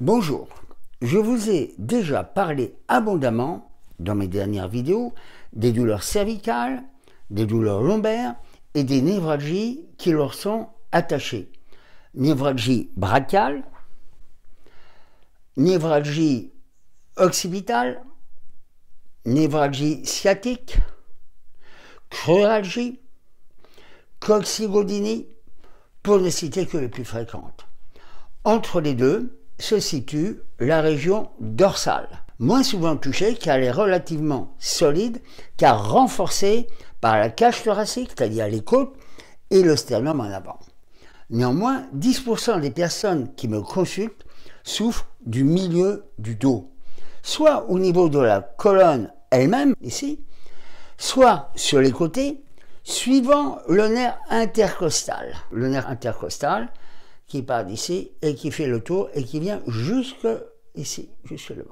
Bonjour, je vous ai déjà parlé abondamment dans mes dernières vidéos des douleurs cervicales, des douleurs lombaires et des névralgies qui leur sont attachées. Névralgie brachiale, névralgie occipitale, névralgie sciatique, cruralgie, coccygodinie, pour ne citer que les plus fréquentes. Entre les deux, se situe la région dorsale, moins souvent touchée car elle est relativement solide, car renforcée par la cage thoracique, c'est-à-dire les côtes, et le sternum en avant. Néanmoins, 10% des personnes qui me consultent souffrent du milieu du dos, soit au niveau de la colonne elle-même, ici, soit sur les côtés, suivant le nerf intercostal. Le nerf intercostal, qui part d'ici et qui fait le tour et qui vient jusque ici, jusque le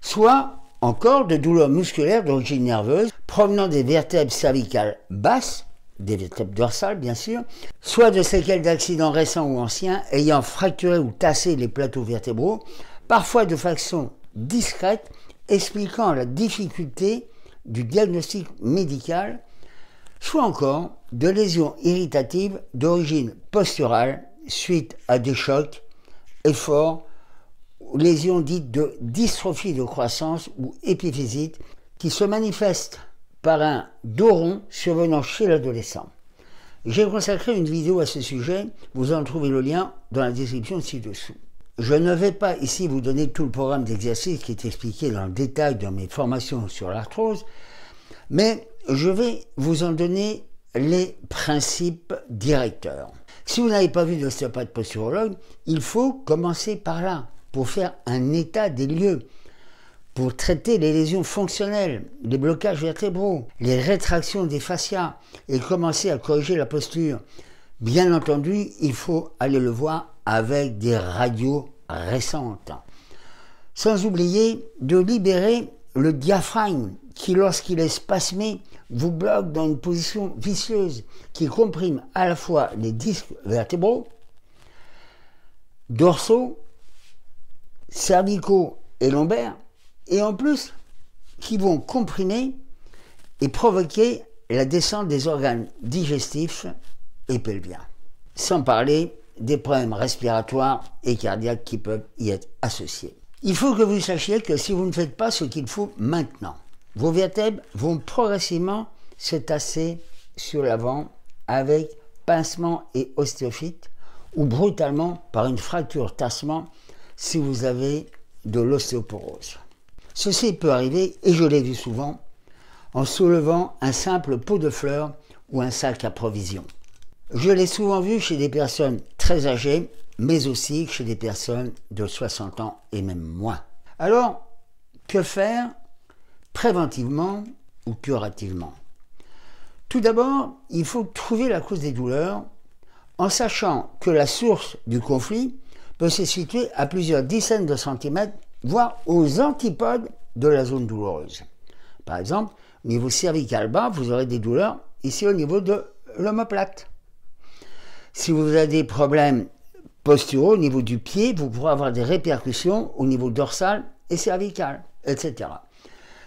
Soit encore de douleurs musculaires d'origine nerveuse provenant des vertèbres cervicales basses, des vertèbres dorsales bien sûr, soit de séquelles d'accidents récents ou anciens ayant fracturé ou tassé les plateaux vertébraux, parfois de façon discrète, expliquant la difficulté du diagnostic médical soit encore de lésions irritatives d'origine posturale suite à des chocs, efforts, lésions dites de dystrophie de croissance ou épiphysite qui se manifestent par un dos rond survenant chez l'adolescent. J'ai consacré une vidéo à ce sujet, vous en trouvez le lien dans la description ci-dessous. Je ne vais pas ici vous donner tout le programme d'exercice qui est expliqué dans le détail dans mes formations sur l'arthrose, mais je vais vous en donner les principes directeurs. Si vous n'avez pas vu d'ostéopathe posturologue, il faut commencer par là, pour faire un état des lieux, pour traiter les lésions fonctionnelles, les blocages vertébraux, les rétractions des fascias, et commencer à corriger la posture. Bien entendu, il faut aller le voir avec des radios récentes. Sans oublier de libérer le diaphragme qui, lorsqu'il est spasmé, vous bloque dans une position vicieuse qui comprime à la fois les disques vertébraux, dorsaux, cervicaux et lombaires, et en plus qui vont comprimer et provoquer la descente des organes digestifs et pelviens. Sans parler des problèmes respiratoires et cardiaques qui peuvent y être associés. Il faut que vous sachiez que si vous ne faites pas ce qu'il faut maintenant, vos vertèbres vont progressivement se tasser sur l'avant avec pincement et ostéophyte ou brutalement par une fracture tassement si vous avez de l'ostéoporose. Ceci peut arriver, et je l'ai vu souvent, en soulevant un simple pot de fleurs ou un sac à provisions. Je l'ai souvent vu chez des personnes très âgées, mais aussi chez des personnes de 60 ans et même moins. Alors, que faire préventivement ou curativement. Tout d'abord, il faut trouver la cause des douleurs en sachant que la source du conflit peut se situer à plusieurs dizaines de centimètres, voire aux antipodes de la zone douloureuse. Par exemple, au niveau cervical bas, vous aurez des douleurs ici au niveau de l'omoplate. Si vous avez des problèmes posturaux au niveau du pied, vous pourrez avoir des répercussions au niveau dorsal et cervical, etc.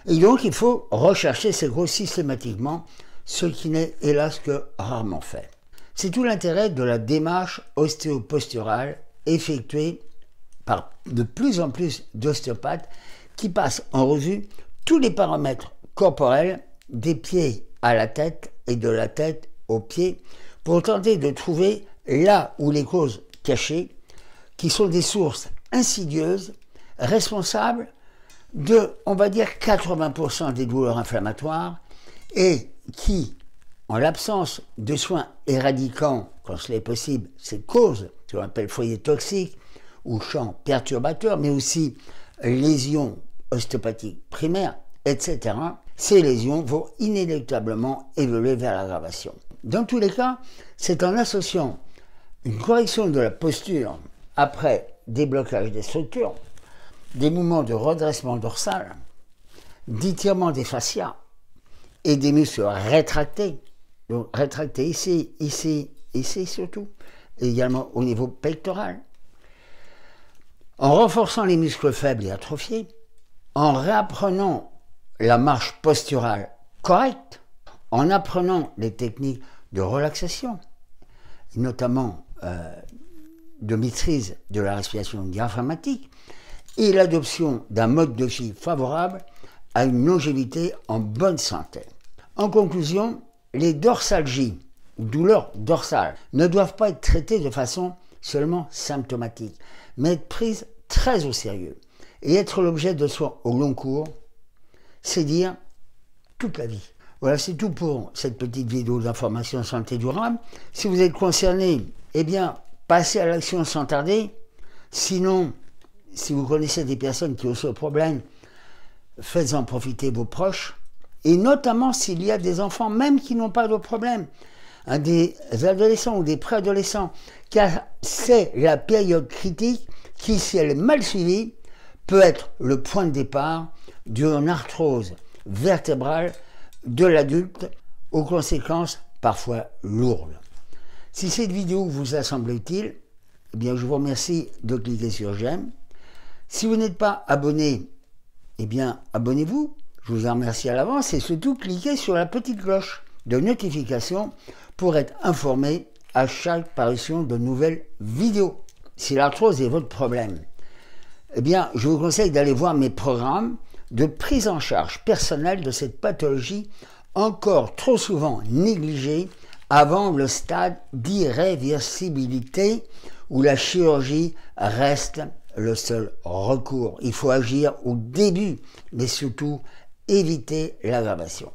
Et donc il faut rechercher ces gros systématiquement, ce qui n'est hélas que rarement fait. C'est tout l'intérêt de la démarche ostéoposturale effectuée par de plus en plus d'ostéopathes qui passent en revue tous les paramètres corporels des pieds à la tête et de la tête aux pieds pour tenter de trouver là où les causes cachées, qui sont des sources insidieuses, responsables de, on va dire, 80% des douleurs inflammatoires et qui, en l'absence de soins éradiquants, quand cela est possible, ces causes, ce qu'on appelle foyer toxique ou champ perturbateur, mais aussi lésions ostéopathiques primaires, etc., ces lésions vont inéluctablement évoluer vers l'aggravation. Dans tous les cas, c'est en associant une correction de la posture après déblocage des structures, des mouvements de redressement dorsal, d'étirement des fascias et des muscles rétractés. Donc rétractés ici, ici, ici surtout, et également au niveau pectoral. En renforçant les muscles faibles et atrophiés, en réapprenant la marche posturale correcte, en apprenant les techniques de relaxation, notamment euh, de maîtrise de la respiration diaphragmatique, et l'adoption d'un mode de vie favorable à une longévité en bonne santé. En conclusion, les dorsalgies, ou douleurs dorsales, ne doivent pas être traitées de façon seulement symptomatique, mais être prises très au sérieux et être l'objet de soins au long cours, c'est dire toute la vie. Voilà, c'est tout pour cette petite vidéo d'information santé durable. Si vous êtes concerné, eh bien, passez à l'action sans tarder. Sinon, si vous connaissez des personnes qui ont ce problème, faites-en profiter vos proches, et notamment s'il y a des enfants, même qui n'ont pas de problème, des adolescents ou des préadolescents, car c'est la période critique qui, si elle est mal suivie, peut être le point de départ d'une arthrose vertébrale de l'adulte aux conséquences parfois lourdes. Si cette vidéo vous a semblé utile, eh bien je vous remercie de cliquer sur j'aime si vous n'êtes pas abonné, eh bien, abonnez-vous. Je vous en remercie à l'avance et surtout cliquez sur la petite cloche de notification pour être informé à chaque parution de nouvelles vidéos. Si l'arthrose est votre problème, eh bien, je vous conseille d'aller voir mes programmes de prise en charge personnelle de cette pathologie encore trop souvent négligée avant le stade d'irréversibilité où la chirurgie reste le seul recours. Il faut agir au début, mais surtout éviter l'aggravation.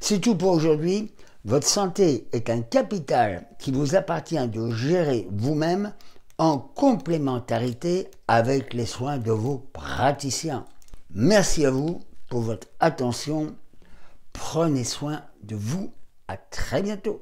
C'est tout pour aujourd'hui. Votre santé est un capital qui vous appartient de gérer vous-même en complémentarité avec les soins de vos praticiens. Merci à vous pour votre attention. Prenez soin de vous. À très bientôt.